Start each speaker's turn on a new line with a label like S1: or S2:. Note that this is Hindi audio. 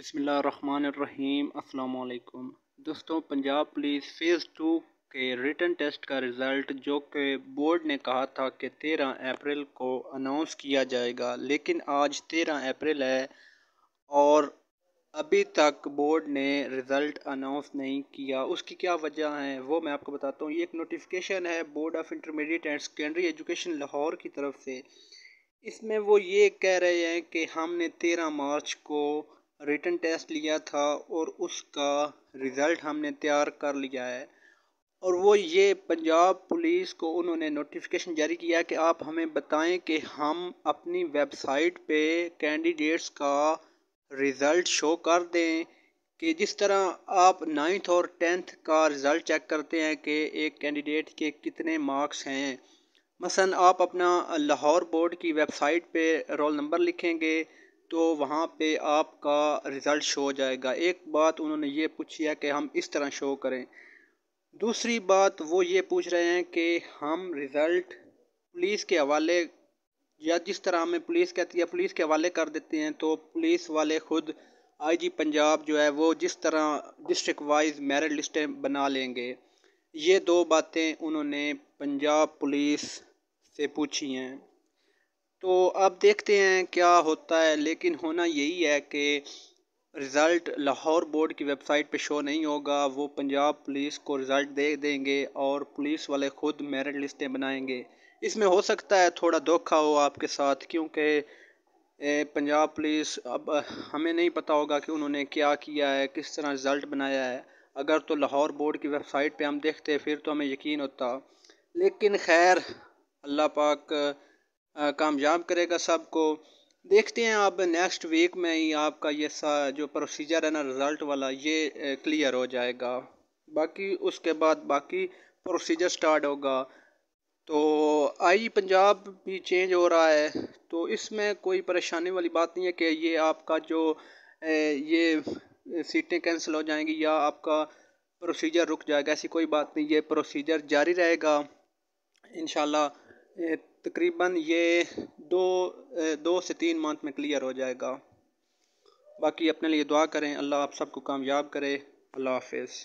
S1: बसमिल अल्लाम दोस्तों पंजाब पुलिस फ़ेज़ टू के रिटर्न टेस्ट का रिज़ल्ट जो कि बोर्ड ने कहा था कि तेरह अप्रैल को अनाउंस किया जाएगा लेकिन आज तेरह अप्रैल है और अभी तक बोर्ड ने रिज़ल्ट अनाउंस नहीं किया उसकी क्या वजह है वो मैं आपको बताता हूँ ये एक नोटिफिकेशन है board of intermediate and secondary education Lahore की तरफ से इसमें वो ये कह रहे हैं कि हमने तेरह मार्च को रिटर्न टेस्ट लिया था और उसका रिज़ल्ट हमने तैयार कर लिया है और वो ये पंजाब पुलिस को उन्होंने नोटिफिकेशन जारी किया कि आप हमें बताएं कि हम अपनी वेबसाइट पे कैंडिडेट्स का रिज़ल्ट शो कर दें कि जिस तरह आप नाइन्थ और टेंथ का रिज़ल्ट चेक करते हैं कि एक कैंडिडेट के कितने मार्क्स हैं मसलन आप अपना लाहौर बोर्ड की वेबसाइट पे रोल नंबर लिखेंगे तो वहाँ पे आपका रिज़ल्ट शो हो जाएगा एक बात उन्होंने ये पूछी है कि हम इस तरह शो करें दूसरी बात वो ये पूछ रहे हैं कि हम रिज़ल्ट पुलिस के हवाले या जिस तरह हमें पुलिस कहती है पुलिस के हवाले कर देते हैं तो पुलिस वाले ख़ुद आईजी पंजाब जो है वो जिस तरह डिस्ट्रिक्ट वाइज मेरिट लिस्टें बना लेंगे ये दो बातें उन्होंने पंजाब पुलिस से पूछी हैं तो अब देखते हैं क्या होता है लेकिन होना यही है कि रिज़ल्ट लाहौर बोर्ड की वेबसाइट पे शो नहीं होगा वो पंजाब पुलिस को रिज़ल्ट दे देंगे और पुलिस वाले ख़ुद मेरिट लिस्टें बनाएंगे इसमें हो सकता है थोड़ा धोखा हो आपके साथ क्योंकि पंजाब पुलिस अब हमें नहीं पता होगा कि उन्होंने क्या किया है किस तरह रिज़ल्ट बनाया है अगर तो लाहौर बोर्ड की वेबसाइट पे हम देखते फिर तो हमें यकीन होता लेकिन खैर अल्लाह पाक कामयाब करेगा सबको देखते हैं अब नेक्स्ट वीक में ही आपका ये सा जो प्रोसीजर है ना रिज़ल्ट वाला ये क्लियर हो जाएगा बाकी उसके बाद बाकी प्रोसीजर स्टार्ट होगा तो आई पंजाब भी चेंज हो रहा है तो इसमें कोई परेशानी वाली बात नहीं है कि ये आपका जो ये सीटें कैंसिल हो जाएंगी या आपका प्रोसीजर रुक जाएगा ऐसी कोई बात नहीं ये प्रोसीजर जारी रहेगा इन तकरीबन ये दो दो से तीन मंथ में क्लियर हो जाएगा बाकी अपने लिए दुआ करें अल्लाह आप सबको कामयाब करे अल्लाह हाफिज़